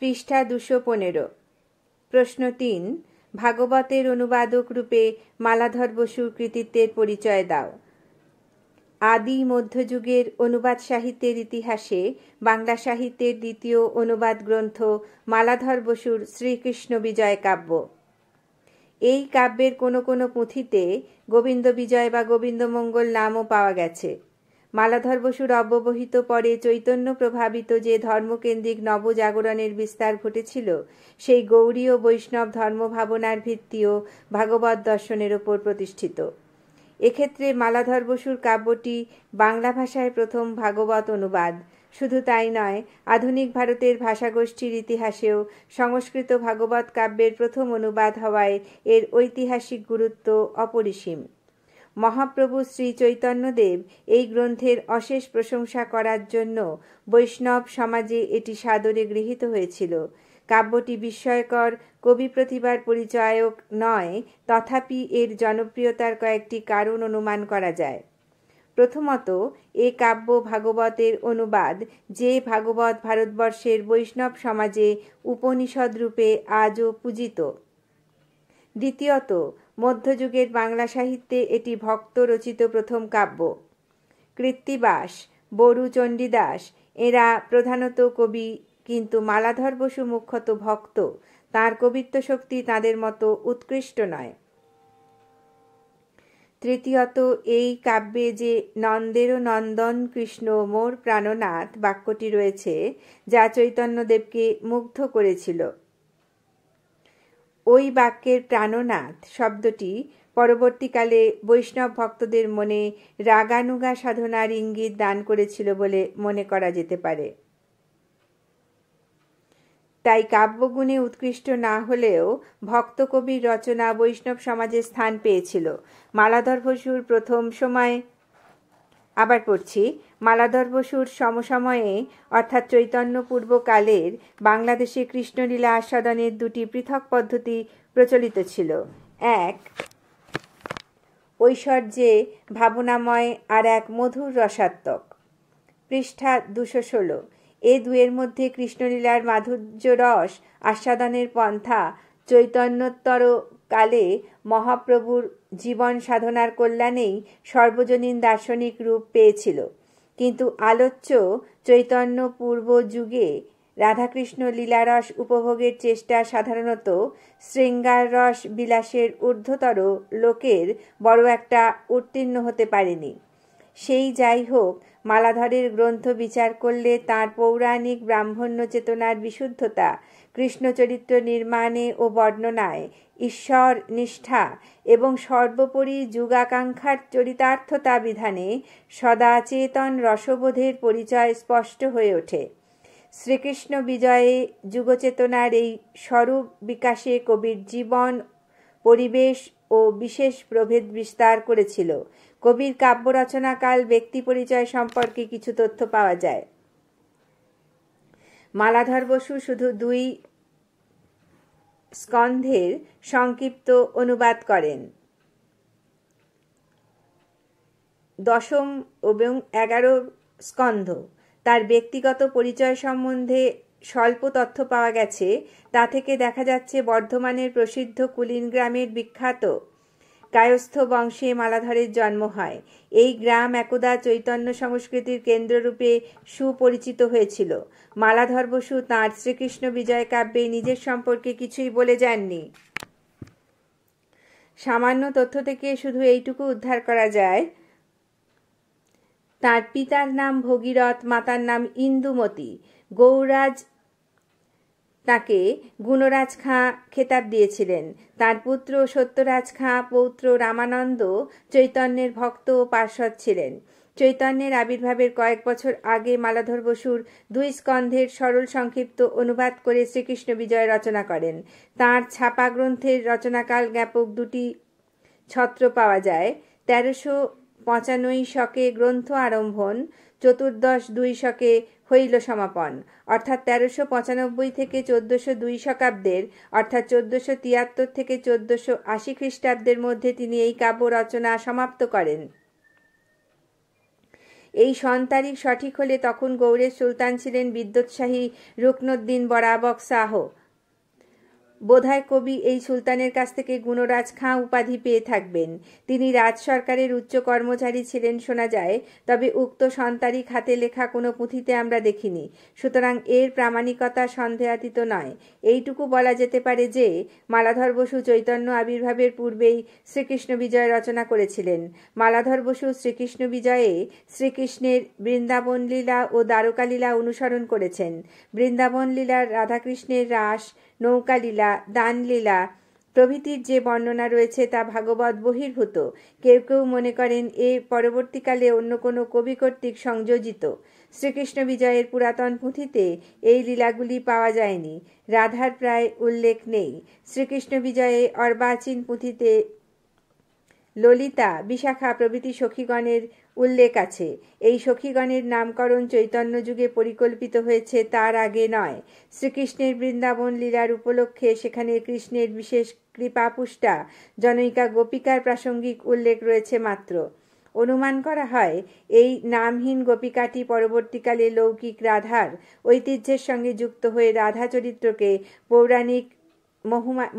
পৃষ্ঠা দুশো পনেরো প্রশ্ন তিন ভাগবতের অনুবাদক রূপে মালাধর বসুর কৃতিত্বের পরিচয় দাও আদি মধ্যযুগের অনুবাদ সাহিত্যের ইতিহাসে বাংলা সাহিত্যের দ্বিতীয় অনুবাদ গ্রন্থ মালাধর বসুর শ্রীকৃষ্ণ বিজয় কাব্য এই কাব্যের কোনো কোনো পুঁথিতে গোবিন্দ বিজয় বা গোবিন্দমঙ্গল নামও পাওয়া গেছে মালাধর বসুর অব্যবহিত পরে চৈতন্য প্রভাবিত যে ধর্মকেন্দ্রিক নবজাগরণের বিস্তার ঘটেছিল সেই ও বৈষ্ণব ধর্মভাবনার ভিত্তিও ভাগবত দর্শনের ওপর প্রতিষ্ঠিত এক্ষেত্রে মালাধর বসুর কাব্যটি বাংলা ভাষায় প্রথম ভাগবত অনুবাদ শুধু তাই নয় আধুনিক ভারতের ভাষাগোষ্ঠীর ইতিহাসেও সংস্কৃত ভাগবত কাব্যের প্রথম অনুবাদ হওয়ায় এর ঐতিহাসিক গুরুত্ব অপরিসীম মহাপ্রভু শ্রী চৈতন্যদেব এই গ্রন্থের অশেষ প্রশংসা করার জন্য বৈষ্ণব সমাজে এটি সাদরে গৃহীত হয়েছিল কাব্যটি বিস্ময়কর কবি প্রতিভার পরিচয়ক নয় তথাপি এর জনপ্রিয়তার কয়েকটি কারণ অনুমান করা যায় প্রথমত এ কাব্য ভাগবতের অনুবাদ যে ভাগবত ভারতবর্ষের বৈষ্ণব সমাজে উপনিষদ রূপে আজও পূজিত দ্বিতীয়ত মধ্যযুগের বাংলা সাহিত্যে এটি ভক্ত রচিত প্রথম কাব্য কৃত্তিবাস বড়ু চণ্ডীদাস এরা প্রধানত কবি কিন্তু মালাধর বসু মুখ্যত ভক্ত তার কবিত্ব শক্তি তাদের মতো উৎকৃষ্ট নয় তৃতীয়ত এই কাব্যে যে নন্দেরও নন্দন কৃষ্ণ মোর প্রাণনাথ বাক্যটি রয়েছে যা চৈতন্যদেবকে মুগ্ধ করেছিল ওই বাক্যের প্রাণনাথ শব্দটি পরবর্তীকালে বৈষ্ণব ভক্তদের মনে রাগানুগা সাধনার ইঙ্গিত দান করেছিল বলে মনে করা যেতে পারে তাই কাব্যগুণে উৎকৃষ্ট না হলেও ভক্তকবির রচনা বৈষ্ণব সমাজে স্থান পেয়েছিল মালাধর বসুর প্রথম সময় আবার পড়ছি মালাধর বসুর সমসময়ে অর্থাৎ চৈতন্য পূর্বকালের বাংলাদেশে কৃষ্ণলীলা আস্বাদনের দুটি পৃথক পদ্ধতি প্রচলিত ছিল এক ঐশ্বর্যে ভাবনাময় আর এক মধুর রসাত্মক পৃষ্ঠা দুশো ষোলো এ দুয়ের মধ্যে কৃষ্ণলীলার মাধুর্য রস আস্বাদনের পন্থা চৈতন্যোত্তর কালে মহাপ্রভুর জীবন সাধনার কল্যাণেই সর্বজনীন দার্শনিক রূপ পেয়েছিল কিন্তু আলোচ্য চৈতন্য পূর্ব যুগে রাধাকৃষ্ণ লীলারস উপভোগের চেষ্টা সাধারণত শৃঙ্গার রস বিলাসের ঊর্ধ্বতর লোকের বড় একটা উত্তীর্ণ হতে পারেনি সেই যাই হোক মালাধরের গ্রন্থ বিচার করলে তার পৌরাণিক ব্রাহ্মণ্য চেতনার বিশুদ্ধতা কৃষ্ণচরিত্র নির্মাণে ও বর্ণনায় ঈশ্বর নিষ্ঠা এবং সর্বোপরি যুগাকাঙ্ক্ষার চরিতার্থতা বিধানে সদাচেতন রসবোধের পরিচয় স্পষ্ট হয়ে ওঠে শ্রীকৃষ্ণ বিজয়ে যুগচেতনার এই স্বরূপ বিকাশে কবির জীবন পরিবেশ ও বিশেষ প্রভেদ বিস্তার করেছিল কবির কাব্য রচনাকাল ব্যক্তি পরিচয় সম্পর্কে কিছু তথ্য পাওয়া যায় মালাধর বসু শুধু দুই স্কন্ধের সংক্ষিপ্ত অনুবাদ করেন দশম এবং এগারো স্কন্ধ তার ব্যক্তিগত পরিচয় সম্বন্ধে স্বল্প তথ্য পাওয়া গেছে তা থেকে দেখা যাচ্ছে বর্ধমানের প্রসিদ্ধ কুলিন গ্রামের বিখ্যাত কায়স্থ বংশে মালাধরের জন্ম হয় এই গ্রাম একদা চৈতন্য সংস্কৃতির কেন্দ্ররূপে সুপরিচিত হয়েছিল মালাধর বসু তাঁর শ্রীকৃষ্ণ বিজয় কাব্যে নিজের সম্পর্কে কিছুই বলে যাননি সামান্য তথ্য থেকে শুধু এইটুকু উদ্ধার করা যায় তার পিতার নাম ভগীরথ মাতার নাম ইন্দুমতি গৌরাজ তাকে গুণরাজ খাঁ খেতাব দিয়েছিলেন তার পুত্র সত্যরাজ খাঁ পৌত্র রামানন্দ চৈতন্যের ভক্ত ও পার্ষদ ছিলেন চৈতন্যের আবির্ভাবের কয়েক বছর আগে মালাধর বসুর দুই স্কন্ধের সরল সংক্ষিপ্ত অনুবাদ করে শ্রীকৃষ্ণ বিজয় রচনা করেন তার ছাপা গ্রন্থের রচনাকাল জ্ঞাপক দুটি ছত্র পাওয়া যায় তেরোশো পঁচানব্বই শকে গ্রন্থ আরম্ভন চতুর্দশ দুই শকে হইল সমাপন অর্থাৎ তেরোশো পঁচানব্বই থেকে চোদ্দশো দুই শকাব্দের অর্থাৎ চোদ্দশো তিয়াত্তর থেকে চোদ্দশো আশি খ্রিস্টাব্দের মধ্যে তিনি এই কাব্য রচনা সমাপ্ত করেন এই সন তারিখ সঠিক হলে তখন গৌরের সুলতান ছিলেন বিদ্যুৎসাহী রুকনুদ্দিন বরাবক শাহ বোধহয় কবি এই সুলতানের কাছ থেকে গুণরাজ খাঁ উপাধি পেয়ে থাকবেন তিনি রাজ সরকারের উচ্চ কর্মচারী ছিলেন শোনা যায় তবে উক্ত সন্তারিক হাতে লেখা কোনো পুঁথিতে আমরা দেখিনি সুতরাং এর প্রামাণিকতা সন্দেহাতীত নয় এইটুকু বলা যেতে পারে যে মালাধর বসু চৈতন্য আবির্ভাবের পূর্বেই শ্রীকৃষ্ণ বিজয় রচনা করেছিলেন মালাধর বসু শ্রীকৃষ্ণ বিজয়ে শ্রীকৃষ্ণের বৃন্দাবন লীলা ও দ্বারকালীলা অনুসরণ করেছেন বৃন্দাবন লীলার রাধাকৃষ্ণের রাস নৌকালীলা দানলীলা প্রভৃতির যে বর্ণনা রয়েছে তা ভাগবত বহির্ভূত কেউ কেউ মনে করেন এ পরবর্তীকালে অন্য কোনো কবি কর্তৃক সংযোজিত শ্রীকৃষ্ণ বিজয়ের পুরাতন পুঁথিতে এই লীলাগুলি পাওয়া যায়নি রাধার প্রায় উল্লেখ নেই শ্রীকৃষ্ণ বিজয়ে অর্বাচীন পুঁথিতে ললিতা বিশাখা প্রভৃতি সখীগণের উল্লেখ আছে এই সখীগণের নামকরণ চৈতন্য যুগে পরিকল্পিত হয়েছে তার আগে নয় শ্রীকৃষ্ণের বৃন্দাবন লীলার উপলক্ষে সেখানে কৃষ্ণের বিশেষ কৃপাপুষ্টা জনৈকা গোপিকার প্রাসঙ্গিক উল্লেখ রয়েছে মাত্র অনুমান করা হয় এই নামহীন গোপিকাটি পরবর্তীকালে লৌকিক রাধার ঐতিহ্যের সঙ্গে যুক্ত হয়ে রাধা চরিত্রকে পৌরাণিক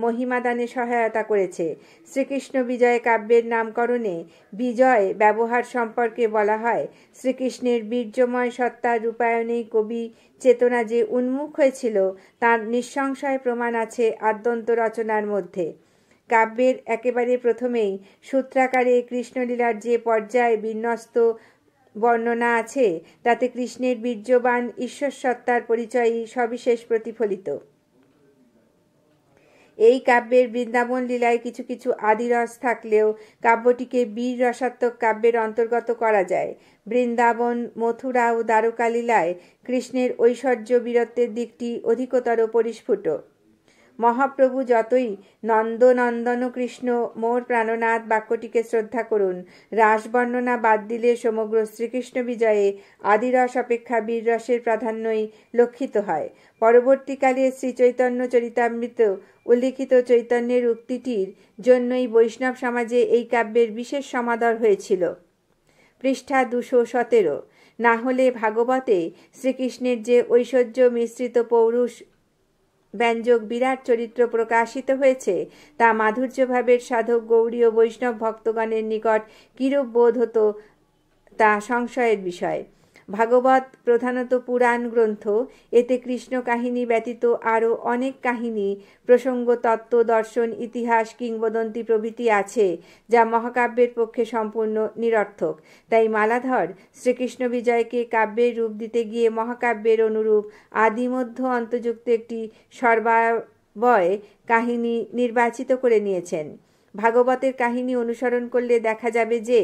মহিমাদানে সহায়তা করেছে শ্রীকৃষ্ণ বিজয় কাব্যের নামকরণে বিজয় ব্যবহার সম্পর্কে বলা হয় শ্রীকৃষ্ণের বীর্যময় সত্তার রূপায়ণে কবি চেতনা যে উন্মুখ হয়েছিল তার নিঃসংশয় প্রমাণ আছে আদ্যন্ত রচনার মধ্যে কাব্যের একেবারে প্রথমেই সূত্রাকারে কৃষ্ণলীলার যে পর্যায়ে বিন্যস্ত বর্ণনা আছে তাতে কৃষ্ণের বীর্যবান ঈশ্বর সত্তার পরিচয়ই সবিশেষ প্রতিফলিত এই কাব্যের বৃন্দাবন লীলায় কিছু কিছু আদিরস থাকলেও কাব্যটিকে বীর রসাত্মক কাব্যের অন্তর্গত করা যায় বৃন্দাবন মথুরা ও দ্বারকা লীলায় কৃষ্ণের ঐশ্বর্য বীরত্বের দিকটি অধিকতর পরিস্ফুট মহাপ্রভু যতই নন্দনন্দন কৃষ্ণ মোর প্রাণনাথ বাক্যটিকে শ্রদ্ধা করুন রাসবর্ণনা বাদ দিলে সমগ্র শ্রীকৃষ্ণ বিজয়ে আদিরস অপেক্ষা বীররসের প্রাধান্যই লক্ষিত হয় পরবর্তীকালে শ্রীচৈতন্য চরিতামৃত উল্লিখিত চৈতন্যের উক্তিটির জন্যই বৈষ্ণব সমাজে এই কাব্যের বিশেষ সমাদর হয়েছিল পৃষ্ঠা দুশো সতেরো না হলে ভাগবতে শ্রীকৃষ্ণের যে ঐশ্বর্য মিশ্রিত পৌরুষ ব্যঞ্জক বিরাট চরিত্র প্রকাশিত হয়েছে তা মাধুর্যভাবের সাধক গৌরী ও বৈষ্ণব ভক্তগণের নিকট কিরূপ বোধ হতো তা সংশয়ের বিষয় ভাগবত প্রধানত পুরাণ গ্রন্থ এতে কৃষ্ণ কাহিনী ব্যতীত আরও অনেক কাহিনী প্রসঙ্গ তত্ত্ব দর্শন ইতিহাস কিংবদন্তি প্রভৃতি আছে যা মহাকাব্যের পক্ষে সম্পূর্ণ নিরর্থক তাই মালাধর শ্রীকৃষ্ণ বিজয়কে কাব্যের রূপ দিতে গিয়ে মহাকাব্যের অনুরূপ আদিমধ্য অন্তযুক্ত একটি সর্বাবয় কাহিনী নির্বাচিত করে নিয়েছেন ভাগবতের কাহিনী অনুসরণ করলে দেখা যাবে যে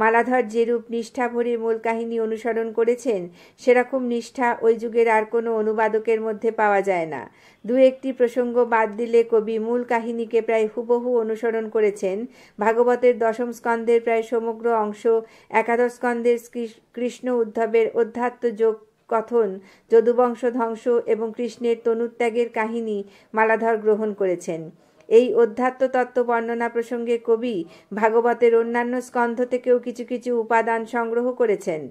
মালাধর যেরূপ নিষ্ঠা মূল কাহিনী অনুসরণ করেছেন সেরকম নিষ্ঠা ওই যুগের আর কোনো অনুবাদকের মধ্যে পাওয়া যায় না দু একটি প্রসঙ্গ বাদ দিলে কবি মূল কাহিনীকে প্রায় হুবহু অনুসরণ করেছেন ভাগবতের দশম স্কন্ধের প্রায় সমগ্র অংশ একাদশ স্কন্ধের কৃষ্ণ উদ্ধবের অধ্যাত্ম যোগ কথন যদুবংশ ধ্বংস এবং কৃষ্ণের তনুত্যাগের কাহিনী মালাধর গ্রহণ করেছেন এই অধ্যাত্ম তত্ত্ব বর্ণনা প্রসঙ্গে কবি ভাগবতের অন্যান্য স্কন্ধ থেকেও কিছু কিছু উপাদান সংগ্রহ করেছেন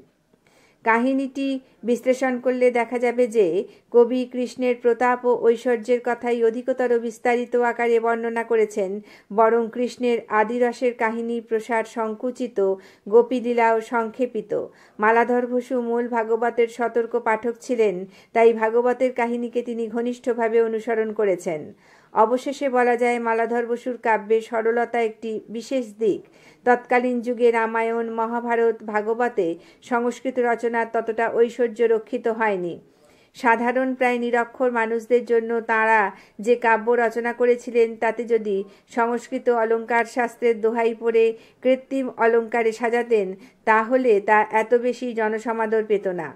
কাহিনীটি বিশ্লেষণ করলে দেখা যাবে যে কবি কৃষ্ণের প্রতাপ ও ঐশ্বর্যের কথাই অধিকতর বিস্তারিত আকারে বর্ণনা করেছেন বরং কৃষ্ণের আদিরসের কাহিনী প্রসার সংকুচিত গোপীলীলাও সংক্ষেপিত মালাধর বসু মূল ভাগবতের সতর্ক পাঠক ছিলেন তাই ভাগবতের কাহিনীকে তিনি ঘনিষ্ঠভাবে অনুসরণ করেছেন অবশেষে বলা যায় মালাধর বসুর কাব্যে সরলতা একটি বিশেষ দিক তৎকালীন যুগে রামায়ণ মহাভারত ভাগবতে সংস্কৃত রচনার ততটা ঐশ্বর্য রক্ষিত হয়নি সাধারণ প্রায় নিরক্ষর মানুষদের জন্য তারা যে কাব্য রচনা করেছিলেন তাতে যদি সংস্কৃত অলঙ্কার শাস্ত্রের দোহাই পড়ে কৃত্রিম অলঙ্কারে সাজাতেন তাহলে তা এত বেশি জনসমাদর পেত না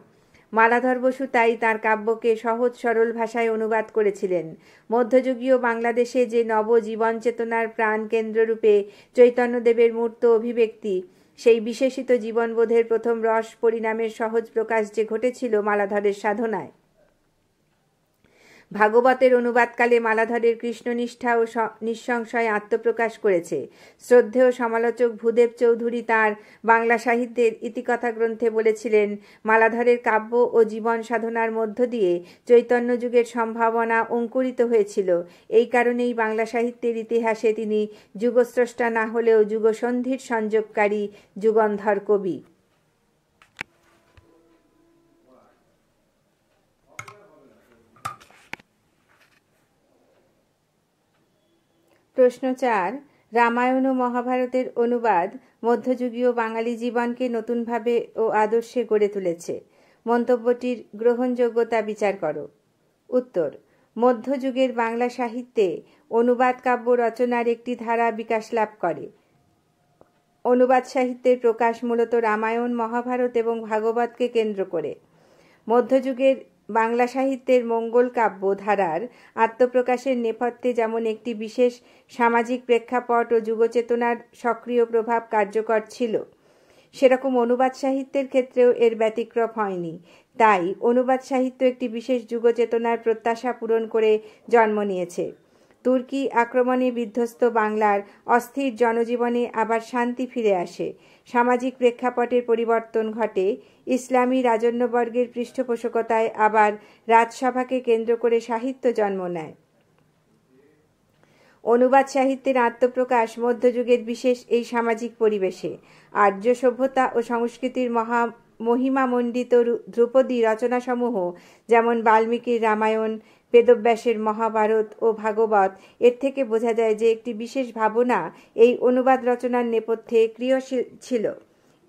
মালাধর বসু তাই তাঁর কাব্যকে সহজ সরল ভাষায় অনুবাদ করেছিলেন মধ্যযুগীয় বাংলাদেশে যে নবজীবন চেতনার চেতনার প্রাণকেন্দ্ররূপে চৈতন্যদেবের মূর্ত অভিব্যক্তি সেই বিশেষিত জীবনবোধের প্রথম রস পরিণামের সহজ প্রকাশ যে ঘটেছিল মালাধরের সাধনায় ভাগবতের অনুবাদকালে মালাধরের কৃষ্ণনিষ্ঠা ও নিঃসংশয় আত্মপ্রকাশ করেছে শ্রদ্ধেয় সমালোচক ভূদেব চৌধুরী তার বাংলা সাহিত্যের ইতিকথা গ্রন্থে বলেছিলেন মালাধরের কাব্য ও জীবন সাধনার মধ্য দিয়ে চৈতন্য যুগের সম্ভাবনা অঙ্কুরিত হয়েছিল এই কারণেই বাংলা সাহিত্যের ইতিহাসে তিনি যুগস্রষ্টা না হলেও যুগসন্ধির সংযোগকারী যুগন্ধর কবি প্রশ্ন চার রামায়ণ ও মহাভারতের অনুবাদ মধ্যযুগীয় বাঙালি জীবনকে নতুনভাবে ও আদর্শে গড়ে তুলেছে মন্তব্যটির গ্রহণযোগ্যতা বিচার করো উত্তর মধ্যযুগের বাংলা সাহিত্যে অনুবাদ কাব্য রচনার একটি ধারা বিকাশ লাভ করে অনুবাদ সাহিত্যের প্রকাশ মূলত রামায়ণ মহাভারত এবং ভাগবতকে কেন্দ্র করে মধ্যযুগের বাংলা সাহিত্যের মঙ্গল কাব্য ধারার আত্মপ্রকাশের নেপথ্যে যেমন একটি বিশেষ সামাজিক প্রেক্ষাপট ও যুগচেতনার সক্রিয় প্রভাব কার্যকর ছিল সেরকম অনুবাদ সাহিত্যের ক্ষেত্রেও এর ব্যতিক্রম হয়নি তাই অনুবাদ সাহিত্য একটি বিশেষ যুগচেতনার প্রত্যাশা পূরণ করে জন্ম নিয়েছে তুর্কি আক্রমণে বিধ্বস্ত বাংলার অস্থির জনজীবনে আবার শান্তি ফিরে আসে সামাজিক প্রেক্ষাপটের পরিবর্তন ঘটে ইসলামী রাজন্যবর্গের পৃষ্ঠপোষকতায় আবার রাজসভাকে কেন্দ্র করে সাহিত্য জন্ম নেয় অনুবাদ সাহিত্যের আত্মপ্রকাশ মধ্যযুগের বিশেষ এই সামাজিক পরিবেশে আর্য সভ্যতা ও সংস্কৃতির মহা মহিমামণ্ডিত ধ্রুপদী রচনাসমূহ যেমন বাল্মীকির রামায়ণ বেদব্যাসের মহাভারত ও ভাগবত এর থেকে বোঝা যায় যে একটি বিশেষ ভাবনা এই অনুবাদ রচনার নেপথ্যে ক্রিয়শীল ছিল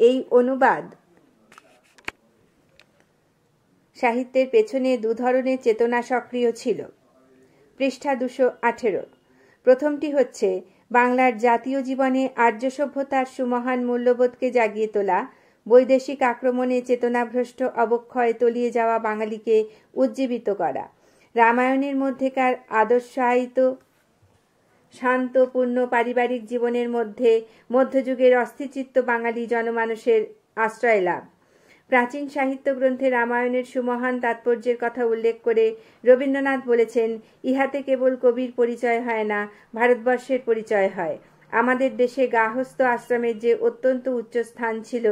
এই অনুবাদ সাহিত্যের পেছনে দু ধরনের চেতনা সক্রিয় ছিল পৃষ্ঠা দুশো আঠেরো প্রথমটি হচ্ছে বাংলার জাতীয় জীবনে আর্য সভ্যতার সুমহান মূল্যবোধকে জাগিয়ে তোলা বৈদেশিক আক্রমণে চেতনাভ্রষ্ট অবক্ষয় তলিয়ে যাওয়া বাঙালিকে উজ্জীবিত করা রামায়ণের মধ্যেকার আদর্শায়িত শান্ত পূর্ণ পারিবারিক জীবনের মধ্যে মধ্যযুগের অস্থিচিত্ত বাঙালি জনমানুষের আশ্রয় লাভ প্রাচীন সাহিত্য গ্রন্থে রামায়ণের সুমহান তাৎপর্যের কথা উল্লেখ করে রবীন্দ্রনাথ বলেছেন ইহাতে কেবল কবির পরিচয় হয় না ভারতবর্ষের পরিচয় হয় আমাদের দেশে গাহস্থ আশ্রমের যে অত্যন্ত উচ্চ স্থান ছিল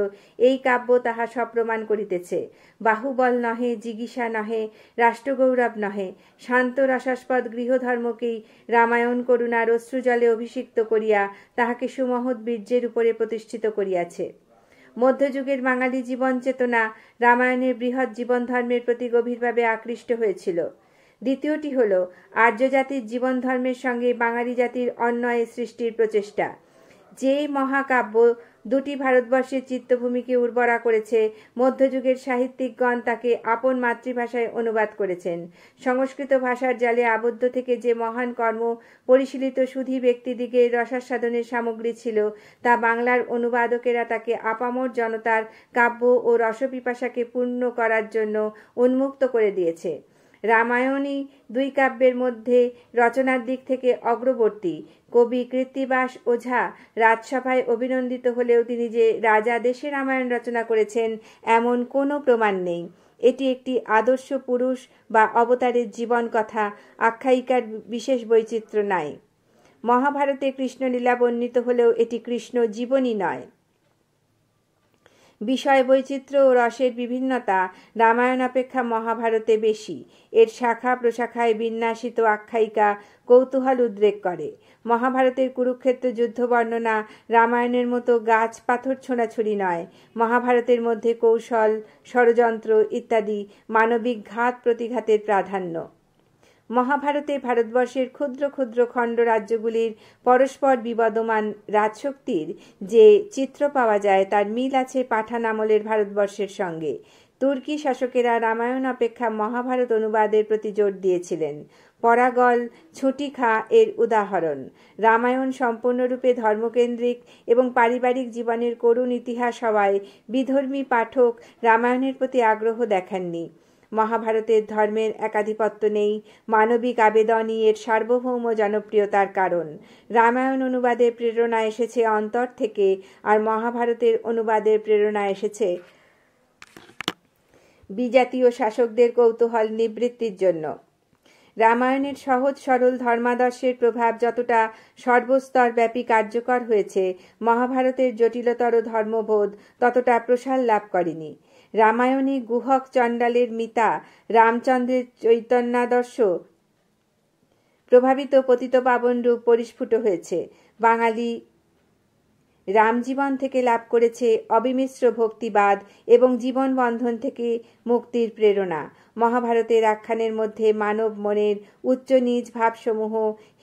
এই কাব্য তাহা সপ্রমাণ করিতেছে বাহুবল নহে জিগিসা নহে রাষ্ট্রগৌরব নহে শান্ত রসাস্পদ গৃহধর্মকেই রামায়ণ করুণার অশ্রুজলে অভিষিক্ত করিয়া তাহাকে সুমহৎ বীর্যের উপরে প্রতিষ্ঠিত করিয়াছে মধ্যযুগের বাঙালি জীবন চেতনা রামায়ণের বৃহৎ জীবন ধর্মের প্রতি গভীরভাবে আকৃষ্ট হয়েছিল দ্বিতীয়টি হল আর্য জাতির জীবন ধর্মের সঙ্গে বাঙালি জাতির অন্যয় সৃষ্টির প্রচেষ্টা যে মহাকাব্য দুটি ভারতবর্ষের চিত্তভূমিকে উর্বরা করেছে মধ্যযুগের সাহিত্যিকগণ তাকে আপন মাতৃভাষায় অনুবাদ করেছেন সংস্কৃত ভাষার জালে আবদ্ধ থেকে যে মহান কর্ম পরিশীলিত সুধী ব্যক্তিদিগের রসাস্বাদনের সামগ্রী ছিল তা বাংলার অনুবাদকেরা তাকে আপামর জনতার কাব্য ও রসপিপাসাকে পূর্ণ করার জন্য উন্মুক্ত করে দিয়েছে রামায়ণই দুই কাব্যের মধ্যে রচনার দিক থেকে অগ্রবর্তী কবি কৃত্তিবাস ওঝা রাজসভায় অভিনন্দিত হলেও তিনি যে রাজা দেশে রামায়ণ রচনা করেছেন এমন কোনো প্রমাণ নেই এটি একটি আদর্শ পুরুষ বা অবতারের জীবন কথা আখ্যায়িকার বিশেষ বৈচিত্র্য নাই মহাভারতে কৃষ্ণলীলা বর্ণিত হলেও এটি কৃষ্ণ জীবনী নয় বিষয় বৈচিত্র্য ও রসের বিভিন্নতা রামায়ণ অপেক্ষা মহাভারতে বেশি এর শাখা প্রশাখায় বিন্যাসিত আখ্যায়িকা কৌতূহল উদ্রেক করে মহাভারতের কুরুক্ষেত্র যুদ্ধ বর্ণনা রামায়ণের মতো গাছ পাথর ছোঁড়াছুড়ি নয় মহাভারতের মধ্যে কৌশল ষড়যন্ত্র ইত্যাদি মানবিক ঘাত প্রতিঘাতের প্রাধান্য মহাভারতে ভারতবর্ষের ক্ষুদ্র ক্ষুদ্র খণ্ড রাজ্যগুলির পরস্পর বিবদমান রাজশক্তির যে চিত্র পাওয়া যায় তার মিল আছে পাঠান আমলের ভারতবর্ষের সঙ্গে তুর্কি শাসকেরা রামায়ণ অপেক্ষা মহাভারত অনুবাদের প্রতি জোর দিয়েছিলেন পরাগল ছুটি খা এর উদাহরণ রামায়ণ সম্পূর্ণরূপে ধর্মকেন্দ্রিক এবং পারিবারিক জীবনের করুণ ইতিহাস হওয়ায় বিধর্মী পাঠক রামায়ণের প্রতি আগ্রহ দেখাননি মহাভারতের ধর্মের একাধিপত্য নেই মানবিক আবেদনই এর সার্বভৌম জনপ্রিয়তার কারণ রামায়ণ অনুবাদের প্রেরণা এসেছে অন্তর থেকে আর মহাভারতের অনুবাদের প্রেরণা এসেছে বিজাতীয় শাসকদের কৌতূহল নিবৃত্তির জন্য রামায়ণের সহজ সরল ধর্মাদর্শের প্রভাব যতটা সর্বস্তর ব্যাপী কার্যকর হয়েছে মহাভারতের জটিলতর ধর্মবোধ ততটা প্রসার লাভ করেনি রামায়ণে গুহক চণ্ডালের মিতা রামচন্দ্রের চৈতন্যাদর্শ প্রভাবিত পতিত পাবন রূপ পরিস্ফুট হয়েছে বাঙালি রামজীবন থেকে লাভ করেছে অবিমিশ্র ভক্তিবাদ এবং জীবন বন্ধন থেকে মুক্তির প্রেরণা মহাভারতের আখ্যানের মধ্যে মানব মনের উচ্চ নিজ ভাবসমূহ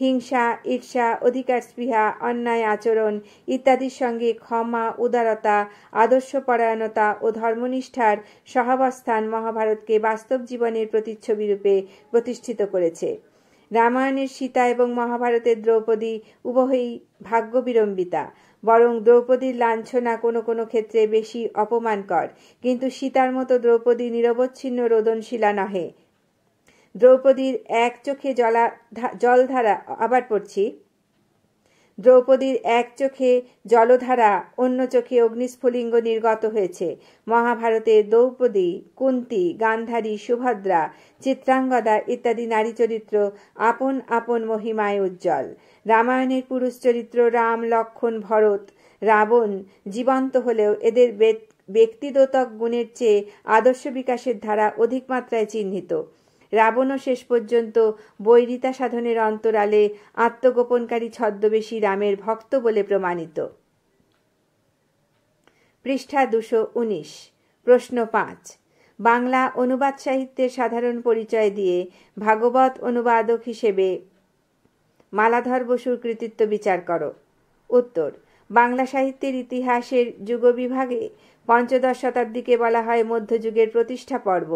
হিংসা ঈর্ষা অধিকার স্পৃহা অন্যায় আচরণ ইত্যাদির সঙ্গে ক্ষমা উদারতা আদর্শপরায়ণতা ও ধর্মনিষ্ঠার সহাবস্থান মহাভারতকে বাস্তব জীবনের প্রতিচ্ছবি রূপে প্রতিষ্ঠিত করেছে রামায়ণের সীতা এবং মহাভারতের দ্রৌপদী উভয়ই ভাগ্যবিড়ম্বিতা বরং দ্রৌপদীর লাঞ্ছনা কোনো কোনো ক্ষেত্রে বেশি অপমানকর কিন্তু সীতার মতো দ্রৌপদী নিরবচ্ছিন্ন রোদনশীলা নহে দ্রৌপদীর এক চোখে জলা জলধারা আবার পড়ছি দ্রৌপদীর এক চোখে জলধারা অন্য চোখে অগ্নিস্ফুলিঙ্গ নির্গত হয়েছে মহাভারতে দ্রৌপদী কুন্তি গান্ধারী সুভদ্রা চিত্রাঙ্গদা ইত্যাদি নারী চরিত্র আপন আপন মহিমায় উজ্জ্বল রামায়ণের পুরুষ চরিত্র রাম লক্ষণ ভরত রাবণ জীবন্ত হলেও এদের ব্যক্তিদতক গুণের চেয়ে আদর্শ বিকাশের ধারা অধিক মাত্রায় চিহ্নিত রাবণও শেষ পর্যন্ত বৈরিতা সাধনের অন্তরালে আত্মগোপনকারী ছদ্মবেশী রামের ভক্ত বলে প্রমাণিত পৃষ্ঠা দুশো উনিশ প্রশ্ন পাঁচ বাংলা অনুবাদ সাহিত্যের সাধারণ পরিচয় দিয়ে ভাগবত অনুবাদক হিসেবে মালাধর বসুর কৃতিত্ব বিচার করো উত্তর বাংলা সাহিত্যের ইতিহাসের যুগবিভাগে পঞ্চদশ শতাব্দীকে বলা হয় মধ্যযুগের প্রতিষ্ঠা পর্ব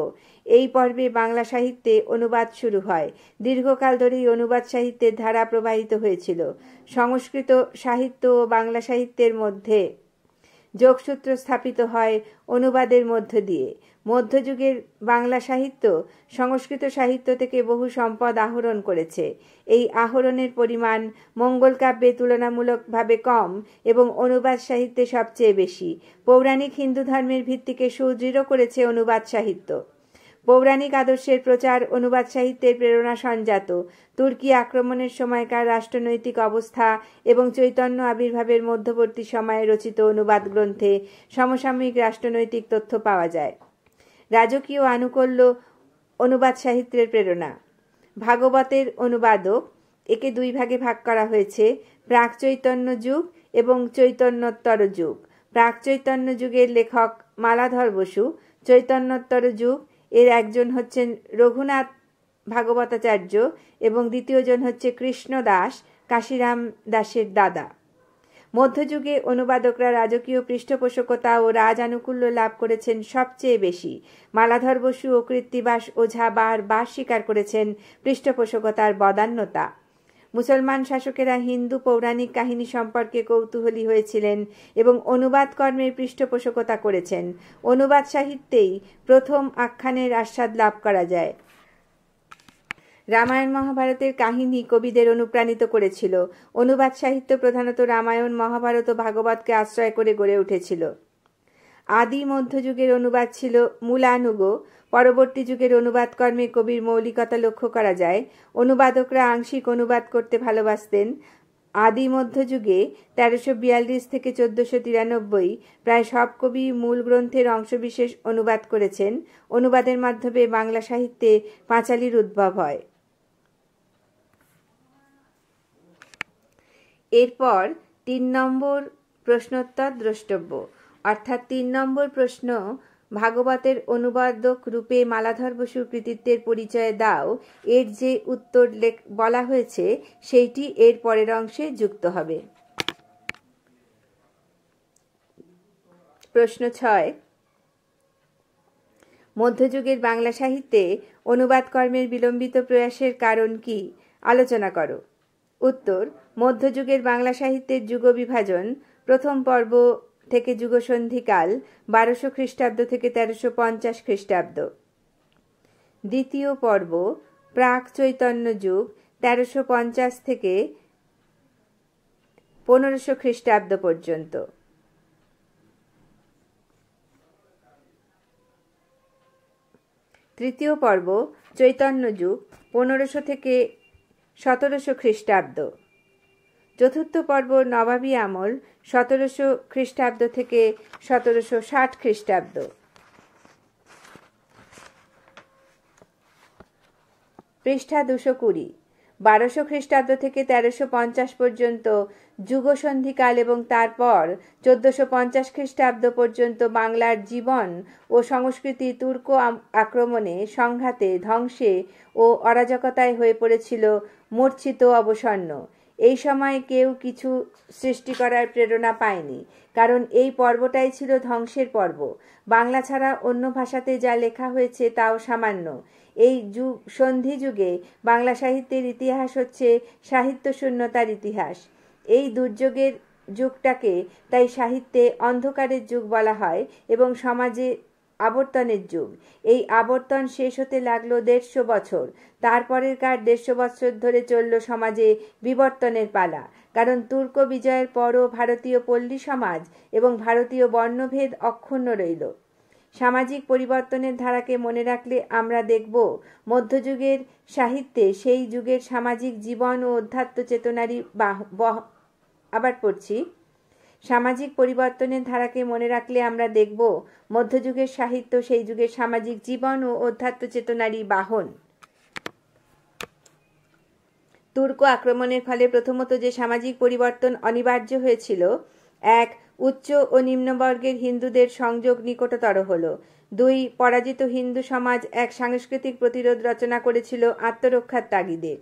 এই পর্বে বাংলা সাহিত্যে অনুবাদ শুরু হয় দীর্ঘকাল ধরেই অনুবাদ সাহিত্যের ধারা প্রবাহিত হয়েছিল সংস্কৃত সাহিত্য ও বাংলা সাহিত্যের মধ্যে যোগসূত্র স্থাপিত হয় অনুবাদের মধ্য দিয়ে মধ্যযুগের বাংলা সাহিত্য সংস্কৃত সাহিত্য থেকে বহু সম্পদ আহরণ করেছে এই আহরণের পরিমাণ মঙ্গল কাব্যে তুলনামূলকভাবে কম এবং অনুবাদ সাহিত্যে সবচেয়ে বেশি পৌরাণিক হিন্দু ধর্মের ভিত্তিকে সুদৃঢ় করেছে অনুবাদ সাহিত্য পৌরাণিক আদর্শের প্রচার অনুবাদ সাহিত্যের প্রেরণা সঞ্জাত তুর্কি আক্রমণের সময়কার রাষ্ট্রনৈতিক অবস্থা এবং চৈতন্য আবির্ভাবের মধ্যবর্তী সময়ে রচিত অনুবাদ গ্রন্থে সমসাময়িক রাষ্ট্রনৈতিক তথ্য পাওয়া যায় রাজকীয় আনুকল্য অনুবাদ সাহিত্যের প্রেরণা ভাগবতের অনুবাদক একে দুই ভাগে ভাগ করা হয়েছে প্রাক চৈতন্য যুগ এবং চৈতন্যোত্তর যুগ প্রাক চৈতন্য যুগের লেখক মালাধর বসু চৈতন্যোত্তর যুগ এর একজন হচ্ছেন রঘুনাথ ভাগবতাচার্য এবং দ্বিতীয়জন হচ্ছে কৃষ্ণ দাস কাশিরাম দাসের দাদা মধ্যযুগে অনুবাদকরা রাজকীয় পৃষ্ঠপোষকতা ও রাজ আনুকূল্য লাভ করেছেন সবচেয়ে বেশি মালাধর বসু ও কৃত্তিবাস ওঝা বার বারবার স্বীকার করেছেন পৃষ্ঠপোষকতার বদান্যতা মুসলমান শাসকেরা হিন্দু পৌরাণিক কাহিনী সম্পর্কে কৌতূহলী হয়েছিলেন এবং অনুবাদ কর্মের পৃষ্ঠপোষকতা করেছেন অনুবাদ সাহিত্যেই প্রথম আখ্যানের আস্বাদ লাভ করা যায় রামায়ণ মহাভারতের কাহিনী কবিদের অনুপ্রাণিত করেছিল অনুবাদ সাহিত্য প্রধানত রামায়ণ মহাভারত ও ভাগবতকে আশ্রয় করে গড়ে উঠেছিল আদি মধ্যযুগের অনুবাদ ছিল মূলানুগ পরবর্তী যুগের অনুবাদকর্মে কবির মৌলিকতা লক্ষ্য করা যায় অনুবাদকরা আংশিক অনুবাদ করতে ভালোবাসতেন আদি মধ্যযুগে তেরোশো বিয়াল্লিশ থেকে চোদ্দশো তিরানব্বই প্রায় সব কবি মূল গ্রন্থের অংশবিশেষ অনুবাদ করেছেন অনুবাদের মাধ্যমে বাংলা সাহিত্যে পাঁচালির উদ্ভব হয় এরপর তিন নম্বর প্রশ্নোত্তর দ্রষ্টব্য অর্থাৎ তিন নম্বর প্রশ্ন ভাগবতের অনুবাদক রূপে মালাধর বসুর কৃতিত্বের পরিচয় দাও এর যে উত্তর বলা হয়েছে সেইটি এর পরের অংশে যুক্ত হবে প্রশ্ন ছয় মধ্যযুগের বাংলা সাহিত্যে অনুবাদকর্মের বিলম্বিত প্রয়াসের কারণ কি আলোচনা করো উত্তর মধ্যযুগের বাংলা সাহিত্যের যুগ বিভাজন প্রথম পর্ব থেকে যুগসন্ধিকাল বারোশো খ্রিস্টাব্দ থেকে তেরোশো পঞ্চাশ খ্রিস্টাব্দ দ্বিতীয় পর্ব প্রাক চৈতন্য যুগ তেরোশো পঞ্চাশ থেকে পনেরোশো খ্রিস্টাব্দ পর্যন্ত তৃতীয় পর্ব চৈতন্য যুগ পনেরোশো থেকে সতেরোশো খ্রিস্টাব্দ চতুর্থ পর্ব নবাবী আমল সতেরোশো খ্রিস্টাব্দ থেকে সতেরোশো ষাট খ্রিস্টাব্দ পৃষ্ঠা দুশো কুড়ি বারোশো খ্রিস্টাব্দ থেকে তেরোশো পঞ্চাশ পর্যন্ত যুগসন্ধিকাল এবং তারপর চোদ্দশো পঞ্চাশ খ্রিস্টাব্দ পর্যন্ত বাংলার জীবন ও সংস্কৃতি তুর্ক আক্রমণে সংঘাতে ধ্বংসে ও অরাজকতায় হয়ে পড়েছিল মূর্ছিত অবসন্ন এই সময় কেউ কিছু সৃষ্টি করার প্রেরণা পায়নি কারণ এই পর্বটাই ছিল ধ্বংসের পর্ব বাংলা ছাড়া অন্য ভাষাতে যা লেখা হয়েছে তাও সামান্য এই যুগ সন্ধি যুগে বাংলা সাহিত্যের ইতিহাস হচ্ছে সাহিত্য শূন্যতার ইতিহাস এই দুর্যোগের যুগটাকে তাই সাহিত্যে অন্ধকারের যুগ বলা হয় এবং সমাজে আবর্তনের যুগ এই আবর্তন শেষ হতে লাগলো দেড়শো বছর তারপরের কার দেড়শো বছর ধরে চলল সমাজে বিবর্তনের পালা কারণ তুর্ক বিজয়ের পরও ভারতীয় পল্লী সমাজ এবং ভারতীয় বর্ণভেদ অক্ষুণ্ণ রইল সামাজিক পরিবর্তনের ধারাকে মনে রাখলে আমরা দেখব মধ্যযুগের সাহিত্যে সেই যুগের সামাজিক জীবন ও অধ্যাত্ম চেতনারই আবার পড়ছি সামাজিক পরিবর্তনের ধারাকে মনে রাখলে আমরা দেখব মধ্যযুগের সাহিত্য সেই যুগের সামাজিক জীবন ও অধ্যাত্ম চেতনারই বাহন তুর্ক আক্রমণের ফলে প্রথমত যে সামাজিক পরিবর্তন অনিবার্য হয়েছিল এক উচ্চ ও নিম্নবর্গের হিন্দুদের সংযোগ নিকটতর হল দুই পরাজিত হিন্দু সমাজ এক সাংস্কৃতিক প্রতিরোধ রচনা করেছিল আত্মরক্ষার তাগিদে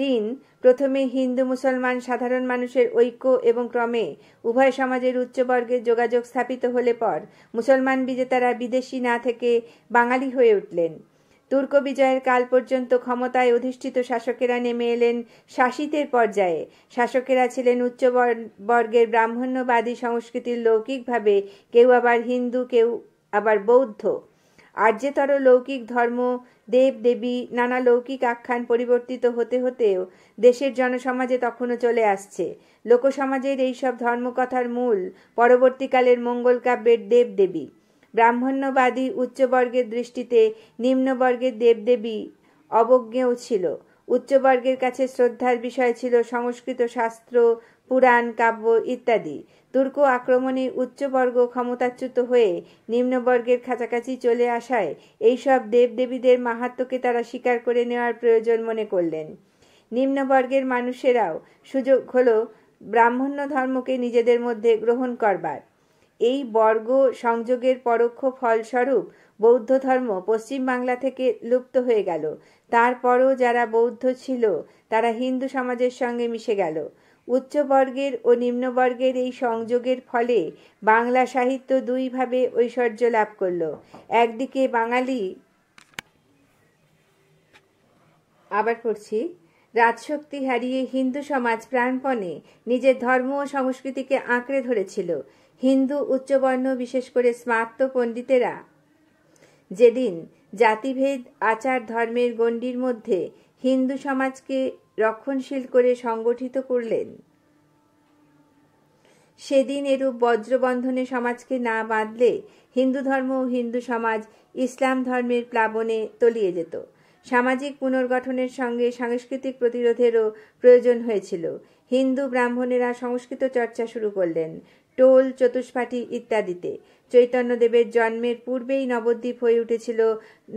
তিন প্রথমে হিন্দু মুসলমান সাধারণ মানুষের ঐক্য এবং ক্রমে উভয় সমাজের উচ্চবর্গের যোগাযোগ স্থাপিত হলে পর মুসলমান বিজেতারা বিদেশি না থেকে বাঙালি হয়ে উঠলেন তুর্ক বিজয়ের কাল পর্যন্ত ক্ষমতায় অধিষ্ঠিত শাসকেরা নেমে এলেন শাসিতের পর্যায়ে শাসকেরা ছিলেন উচ্চ বর্গের ব্রাহ্মণ্যবাদী সংস্কৃতির লৌকিকভাবে কেউ আবার হিন্দু কেউ আবার বৌদ্ধ আর্যেতর লৌকিক ধর্ম দেব দেবী নানা লৌকিক আখ্যান পরিবর্তিত হতে হতেও দেশের জনসমাজে তখনও চলে আসছে লোকসমাজের এইসব ধর্মকথার মূল পরবর্তীকালের মঙ্গল কাব্যের দেব দেবী ব্রাহ্মণ্যবাদী উচ্চবর্গের দৃষ্টিতে নিম্নবর্গের দেবদেবী অবজ্ঞেও ছিল উচ্চবর্গের কাছে শ্রদ্ধার বিষয় ছিল সংস্কৃত শাস্ত্র পুরাণ কাব্য ইত্যাদি তুর্ক আক্রমণে উচ্চবর্গ ক্ষমতাচ্যুত হয়ে নিম্নবর্গের কাছাকাছি চলে আসায় এইসব দেবদেবীদের মাহাত্মকে তারা স্বীকার করে নেওয়ার প্রয়োজন মনে করলেন নিম্নবর্গের মানুষেরাও সুযোগ হল ব্রাহ্মণ্য ধর্মকে নিজেদের মধ্যে গ্রহণ করবার এই বর্গ সংযোগের পরোক্ষ ফলস্বরূপ বৌদ্ধ ধর্ম পশ্চিমবাংলা থেকে লুপ্ত হয়ে গেল তারপরও যারা বৌদ্ধ ছিল তারা হিন্দু সমাজের সঙ্গে মিশে গেল উচ্চবর্গের ও নিম্নবর্গের এই সংযোগের ফলে বাংলা সাহিত্য দুইভাবে ঐশ্বর্য লাভ করল একদিকে বাঙালি আবার পড়ছি রাজশক্তি হারিয়ে হিন্দু সমাজ প্রাণপণে নিজের ধর্ম ও সংস্কৃতিকে আঁকড়ে ধরেছিল হিন্দু উচ্চবর্ণ বিশেষ করে স্মার্ত পণ্ডিতেরা যেদিন জাতিভেদ আচার ধর্মের গণ্ডির মধ্যে হিন্দু সমাজকে রক্ষণশীল করে সংগঠিত করলেন সেদিন এরূপ বজ্রবন্ধনে সমাজকে না বাঁধলে হিন্দু ধর্ম ও হিন্দু সমাজ ইসলাম ধর্মের প্লাবনে তলিয়ে যেত সামাজিক পুনর্গঠনের সঙ্গে সাংস্কৃতিক প্রতিরোধেরও প্রয়োজন হয়েছিল হিন্দু ব্রাহ্মণেরা সংস্কৃত চর্চা শুরু করলেন টোল চতুষ্পাঠী ইত্যাদিতে চৈতন্যদেবের জন্মের পূর্বেই নবদ্বীপ হয়ে উঠেছিল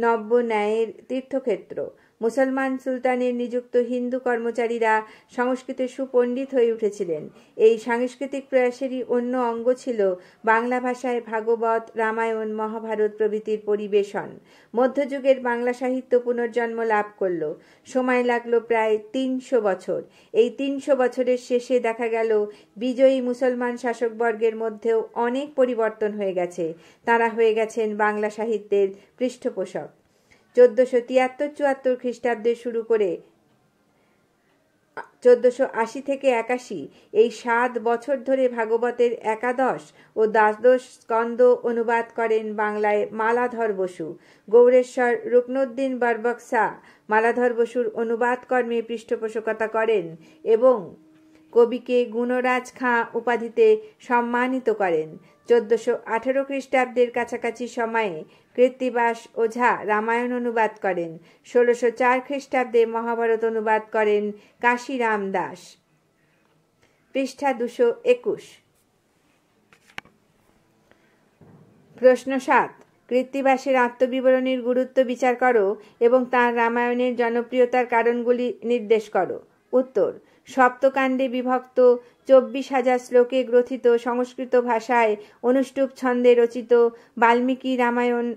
নব্য ন্যায়ের তীর্থক্ষেত্র মুসলমান সুলতানের নিযুক্ত হিন্দু কর্মচারীরা সংস্কৃতে সুপণ্ডিত হয়ে উঠেছিলেন এই সাংস্কৃতিক প্রয়াসেরই অন্য অঙ্গ ছিল বাংলা ভাষায় ভাগবত রামায়ণ মহাভারত প্রভৃতির পরিবেশন মধ্যযুগের বাংলা সাহিত্য পুনর্জন্ম লাভ করল সময় লাগলো প্রায় তিনশো বছর এই তিনশো বছরের শেষে দেখা গেল বিজয়ী মুসলমান শাসকবর্গের মধ্যেও অনেক পরিবর্তন হয়ে গেছে তারা হয়ে গেছেন বাংলা সাহিত্যের পৃষ্ঠপোষক চোদ্দোশো তিয়াত্তর চুয়াত্তর খ্রিস্টাব্দে শুরু করে চোদ্দশো আশি থেকে একাশি এই সাত বছর ধরে ভাগবতের একাদশ ও দ্বাদশ স্কন্দ অনুবাদ করেন বাংলায় মালাধর বসু গৌরেশ্বর রুকনুদ্দিন বরবক্সা মালাধর বসুর অনুবাদ কর্মে পৃষ্ঠপোষকতা করেন এবং কবিকে গুণরাজ খাঁ উপাধিতে সম্মানিত করেন চোদ্দশো আঠেরো খ্রিস্টাব্দের কাছাকাছি সময়ে কৃত্তিবাস ওঝা রামায়ণ অনুবাদ করেন ষোলোশো চার খ্রিস্টাব্দে মহাভারত অনুবাদ করেন কাশিরাম দাস পৃষ্ঠা দুশো একুশ প্রশ্ন সাত কৃত্তিবাসের আত্মবিবরণীর গুরুত্ব বিচার করো এবং তার রামায়ণের জনপ্রিয়তার কারণগুলি নির্দেশ করো উত্তর সপ্তকাণ্ডে বিভক্ত চব্বিশ হাজার শ্লোকে গ্রথিত সংস্কৃত ভাষায় অনুষ্টুপ ছন্দে রচিত বাল্মীকি রামায়ণ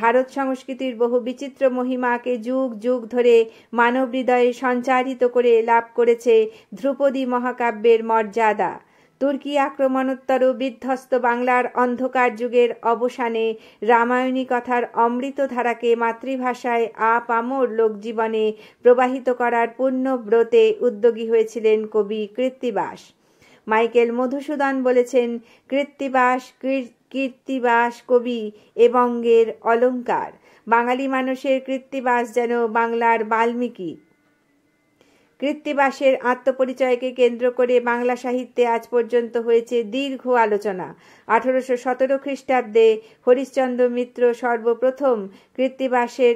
ভারত সংস্কৃতির বহু বিচিত্র মহিমাকে যুগ যুগ ধরে মানব হৃদয়ে সঞ্চারিত করে লাভ করেছে ধ্রুপদী মহাকাব্যের মর্যাদা তুর্কি আক্রমণোত্তর বিধ্বস্ত বাংলার অন্ধকার যুগের অবসানে রামায়ণী কথার অমৃত ধারাকে মাতৃভাষায় আমর লোকজীবনে প্রবাহিত করার পূর্ণ ব্রতে উদ্যোগী হয়েছিলেন কবি কৃত্তিবাস মাইকেল মধুসূদন বলেছেন কৃত্তিবাস কীর্তিবাস কবি এবং এর অলঙ্কার বাঙালি মানুষের কৃত্তিবাস যেন বাংলার বাল্মীকি কৃত্তিবাসের আত্মপরিচয়কে কেন্দ্র করে বাংলা সাহিত্যে আজ পর্যন্ত হয়েছে দীর্ঘ আলোচনা আঠারোশো সতেরো খ্রিস্টাব্দে হরিশ্চন্দ্র মিত্র সর্বপ্রথম কৃত্তিবাসের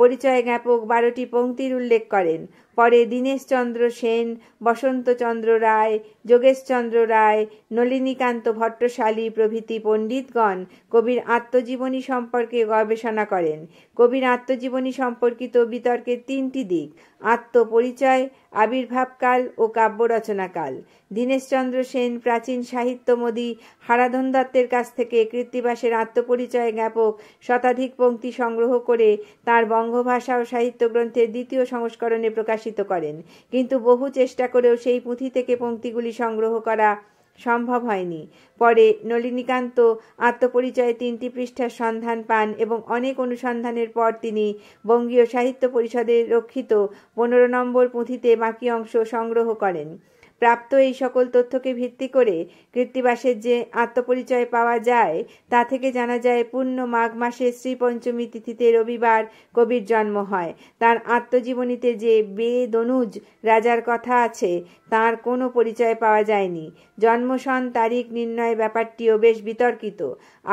পরিচয় জ্ঞাপক বারোটি পংক্তির উল্লেখ করেন পরে দীনেশচন্দ্র সেন বসন্তচন্দ্র রায় যোগেশচন্দ্র রায় নলিনীকান্ত ভট্টশালী প্রভৃতি পণ্ডিতগণ কবির আত্মজীবনী সম্পর্কে গবেষণা করেন কবির আত্মজীবনী সম্পর্কিত বিতর্কের তিনটি দিক আত্মপরিচয় আবির্ভাবকাল ও কাব্য রচনাকাল দীনেশচন্দ্র সেন প্রাচীন মোদী হারাধন দত্তের কাছ থেকে কৃত্তিবাসের আত্মপরিচয় জ্ঞাপক শতাধিক পঙ্ক্তি সংগ্রহ করে তার বঙ্গভাষা ও সাহিত্য গ্রন্থের দ্বিতীয় সংস্করণে প্রকাশিত প্রকাশিত করেন কিন্তু বহু চেষ্টা করেও সেই পুঁথি থেকে পঙ্ক্তিগুলি সংগ্রহ করা সম্ভব হয়নি পরে নলিনীকান্ত আত্মপরিচয়ে তিনটি পৃষ্ঠার সন্ধান পান এবং অনেক অনুসন্ধানের পর তিনি বঙ্গীয় সাহিত্য পরিষদের রক্ষিত পনেরো নম্বর পুঁথিতে বাকি অংশ সংগ্রহ করেন প্রাপ্ত এই সকল তথ্যকে ভিত্তি করে কৃত্তিবাসের যে আত্মপরিচয় পাওয়া যায় তা থেকে জানা যায় পূর্ণ মাঘ মাসে শ্রীপঞ্চমী তিথিতে রবিবার কবির জন্ম হয় তার আত্মজীবনীতে যে বেদনুজ রাজার কথা আছে তার কোনো পরিচয় পাওয়া যায়নি জন্মসন তারিখ নির্ণয় ব্যাপারটিও বেশ বিতর্কিত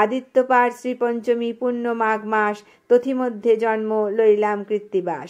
আদিত্যপার শ্রীপঞ্চমী পূর্ণ মাঘ মাস তথিমধ্যে জন্ম লইলাম কৃত্তিবাস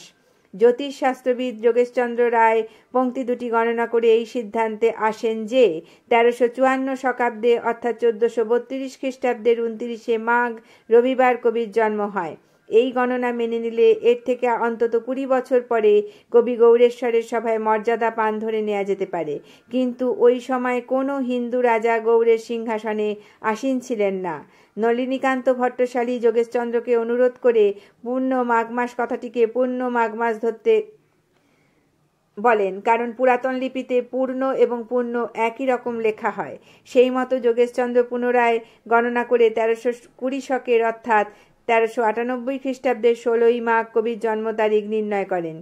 জ্যোতিষশাস্ত্রবিদ যোগেশচন্দ্র রায় পঙ্ক্তি দুটি গণনা করে এই সিদ্ধান্তে আসেন যে তেরোশো চুয়ান্ন শকাব্দে অর্থাৎ চোদ্দশো বত্রিশ খ্রিস্টাব্দের উনত্রিশে মাঘ রবিবার কবির জন্ম হয় এই গণনা মেনে নিলে এর থেকে অন্তত কুড়ি বছর পরে কবি গৌরেশ্বরের সভায় মর্যাদা পান ধরে নেওয়া যেতে পারে কিন্তু ওই সময় কোনো হিন্দু রাজা গৌরের সিংহাসনে আসীন ছিলেন না নলিনীকান্ত ভট্টশালী যোগেশচন্দ্রকে অনুরোধ করে পূর্ণ মাঘমাস কথাটিকে পূর্ণ মাঘমাস ধরতে বলেন কারণ পুরাতন লিপিতে পূর্ণ এবং পূর্ণ একই রকম লেখা হয় সেই মতো যোগেশচন্দ্র পুনরায় গণনা করে তেরোশো কুড়ি শকের অর্থাৎ তেরোশো আটানব্বই খ্রিস্টাব্দের ষোলোই মাঘ কবির জন্ম তারিখ নির্ণয় করেন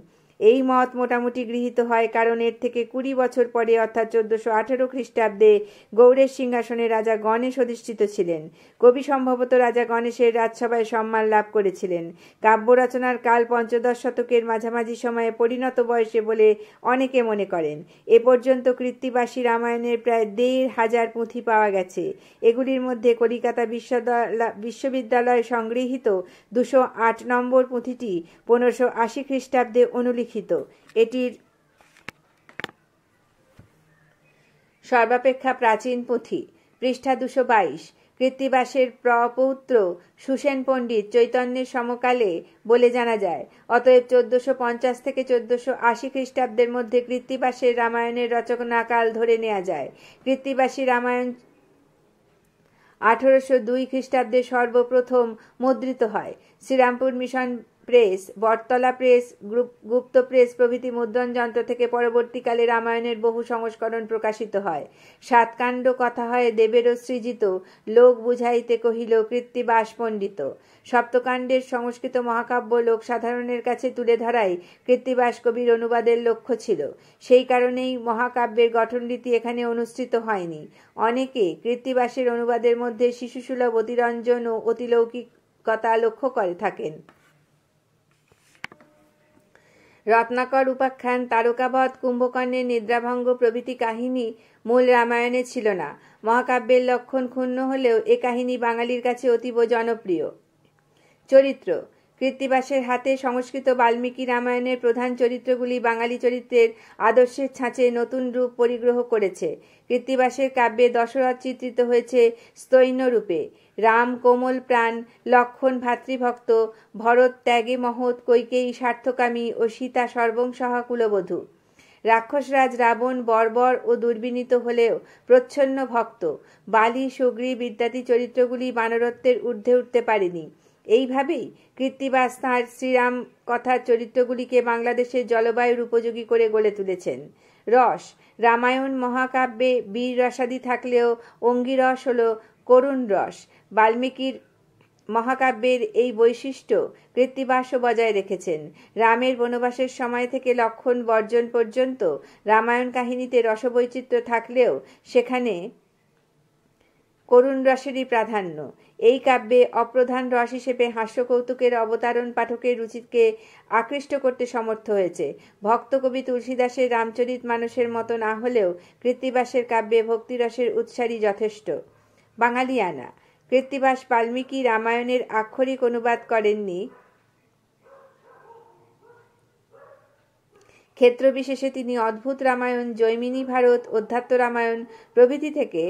এই মত মোটামুটি গৃহীত হয় কারণ এর থেকে কুড়ি বছর পরে অর্থাৎ চোদ্দশো আঠেরো খ্রিস্টাব্দে গৌড়ের সিংহাসনে রাজা গণেশ অধিষ্ঠিত ছিলেন কবি সম্ভবত রাজা গণেশের রাজসভায় সম্মান লাভ করেছিলেন কাব্য রচনার কাল পঞ্চদশ শতকের মাঝামাঝি সময়ে পরিণত বয়সে বলে অনেকে মনে করেন এ পর্যন্ত কৃত্তিবাসী রামায়ণের প্রায় দেড় হাজার পুঁথি পাওয়া গেছে এগুলির মধ্যে কলিকাতা বিশ্ববিদ্যালয় সংগৃহীত দুশো আট নম্বর পুঁথিটি পনেরোশো আশি খ্রিস্টাব্দে অনুলি উল্লিখিত এটির সর্বাপেক্ষা প্রাচীন পুঁথি পৃষ্ঠা দুশো বাইশ কৃত্তিবাসের প্রপৌত্র সুসেন পণ্ডিত চৈতন্যের সমকালে বলে জানা যায় অতএব চোদ্দশো পঞ্চাশ থেকে চোদ্দশো আশি খ্রিস্টাব্দের মধ্যে কৃত্তিবাসের রামায়ণের রচনাকাল ধরে নেওয়া যায় কৃত্তিবাসী রামায়ণ আঠারোশো দুই খ্রিস্টাব্দে সর্বপ্রথম মুদ্রিত হয় Srirampur mission press Battala press group Gupta press প্রভৃতি মুদ্রণ যন্ত্র থেকে পরবর্তীকালে রামায়ণের বহু সংস্করণ প্রকাশিত হয় সাতকাণ্ড কথা হয় দেবেরও সৃজিত লোক বুঝাইতে কহিল কৃত্তিবাস পণ্ডিত সপ্তকাণ্ডের সংস্কৃত মহাকাব্য লোক সাধারণের কাছে তুলে ধরাই কৃত্তিবাস কবির অনুবাদের লক্ষ্য ছিল সেই কারণেই মহাকাব্যের গঠনরীতি এখানে অনুষ্ঠিত হয়নি অনেকে কৃত্তিবাসের অনুবাদের মধ্যে শিশুসুলভ অতিরঞ্জন ও অতিলৌকিকতা লক্ষ্য করে থাকেন রত্নাকর উপাখ্যান তারকাবধ কুম্ভকর্ণের নিদ্রাভঙ্গ প্রভৃতি কাহিনী মূল রামায়ণে ছিল না মহাকাব্যের লক্ষণ ক্ষুণ্ণ হলেও এ কাহিনী বাঙালির কাছে অতীব জনপ্রিয় চরিত্র কৃত্তিবাসের হাতে সংস্কৃত বাল্মীকি রামায়ণের প্রধান চরিত্রগুলি বাঙালি চরিত্রের আদর্শের ছাঁচে নতুন রূপ পরিগ্রহ করেছে কৃত্তিবাসের কাব্যে দশরথ চিত্রিত হয়েছে স্তৈন্য রূপে রাম কোমল প্রাণ লক্ষণ ভাতৃভক্ত ভরত ত্যাগে মহৎ কৈকেয়ী স্বার্থকামী ও সীতা সর্বংসহ কুলবধূ রাক্ষসরাজ রাবণ বর্বর ও দুর্বিনীত হলেও প্রচ্ছন্ন ভক্ত বালি সুগ্রীব ইত্যাদি চরিত্রগুলি বানরত্বের ঊর্ধ্বে উঠতে পারেনি এইভাবেই কৃত্তিবাস তাঁর শ্রীরাম কথার চরিত্রগুলিকে বাংলাদেশের জলবায়ুর উপযোগী করে গড়ে তুলেছেন রস রামায়ণ মহাকাব্যে বীর রসাদি থাকলেও অঙ্গিরস হল করুণ রস বাল্মীকির মহাকাব্যের এই বৈশিষ্ট্য কৃত্তিবাসও বজায় রেখেছেন রামের বনবাসের সময় থেকে লক্ষণ বর্জন পর্যন্ত রামায়ণ কাহিনীতে রসবৈচিত্র্য থাকলেও সেখানে করুণ রসেরই প্রাধান্য এই কাব্যে অপ্রধান রস হিসেবে হাস্যকৌতুকের অবতারণ পাঠকের রুচিকে আকৃষ্ট করতে সমর্থ হয়েছে ভক্তকবি তুলসীদাসের রামচরিত মানুষের মতো না হলেও কৃত্তিবাসের কাব্যে ভক্তিরসের উৎসারী যথেষ্ট বাঙালিয়ানা কৃত্তিবাস বাল্মীকি রামায়ণের আক্ষরিক অনুবাদ করেননি ক্ষেত্রবিশেষে তিনি অদ্ভুত রামায়ণ জৈমিনী ভারত অধ্যাত্ম রামায়ণ প্রভৃতি থেকে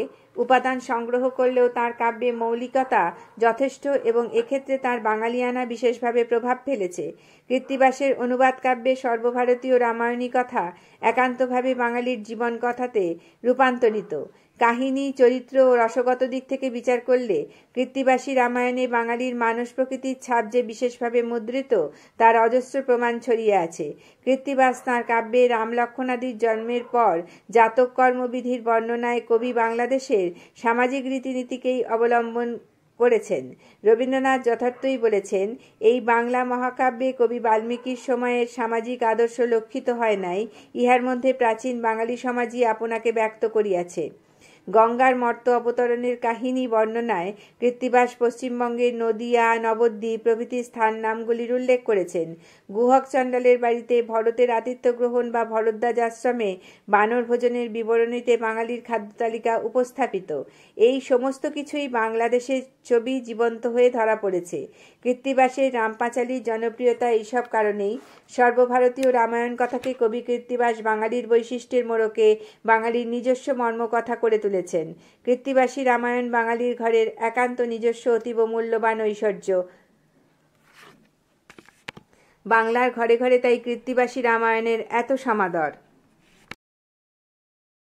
উপাদান সংগ্রহ করলেও তার কাব্যে মৌলিকতা যথেষ্ট এবং এক্ষেত্রে তার বাঙালিয়ানা বিশেষভাবে প্রভাব ফেলেছে কৃত্তিবাসের অনুবাদ কাব্যে সর্বভারতীয় রামায়ণী কথা একান্তভাবে বাঙালির জীবন কথাতে রূপান্তরিত কাহিনী চরিত্র ও রসগত দিক থেকে বিচার করলে কৃত্তিবাসী রামায়ণে বাঙালির মানস প্রকৃতির ছাপ যে বিশেষভাবে মুদ্রিত তার অজস্র প্রমাণ ছড়িয়ে আছে কৃত্তিবাস তাঁর কাব্যে রাম লক্ষণাদির জন্মের পর জাতক কর্মবিধির বর্ণনায় কবি বাংলাদেশের সামাজিক রীতিনীতিকেই অবলম্বন করেছেন রবীন্দ্রনাথ যথার্থই বলেছেন এই বাংলা মহাকাব্যে কবি বাল্মীকির সময়ের সামাজিক আদর্শ লক্ষিত হয় নাই ইহার মধ্যে প্রাচীন বাঙালি সমাজই আপনাকে ব্যক্ত করিয়াছে গঙ্গার মর্ত অবতরণের কাহিনী বর্ণনায় কৃত্তিবাস পশ্চিমবঙ্গের নদিয়া নবদ্বীপ প্রভৃতি স্থান নামগুলির উল্লেখ করেছেন গুহক চণ্ডালের বাড়িতে ভরতের আতিথ্য গ্রহণ বা ভরদ্বাজ আশ্রমে বানর ভোজনের বিবরণীতে বাঙালির খাদ্য তালিকা উপস্থাপিত এই সমস্ত কিছুই বাংলাদেশের ছবি জীবন্ত হয়ে ধরা পড়েছে কৃত্তিবাসের রামপাঁচালির জনপ্রিয়তা এইসব কারণেই সর্বভারতীয় রামায়ণ কথাকে কবি কৃত্তিবাস বাঙালির বৈশিষ্ট্যের মোড়কে বাঙালির নিজস্ব মর্মকথা করে তুলে তুলেছেন কৃত্তিবাসী রামায়ণ বাঙালির ঘরের একান্ত নিজস্ব অতীব মূল্যবান ঐশ্বর্য বাংলার ঘরে ঘরে তাই কৃত্তিবাসী রামায়ণের এত সমাদর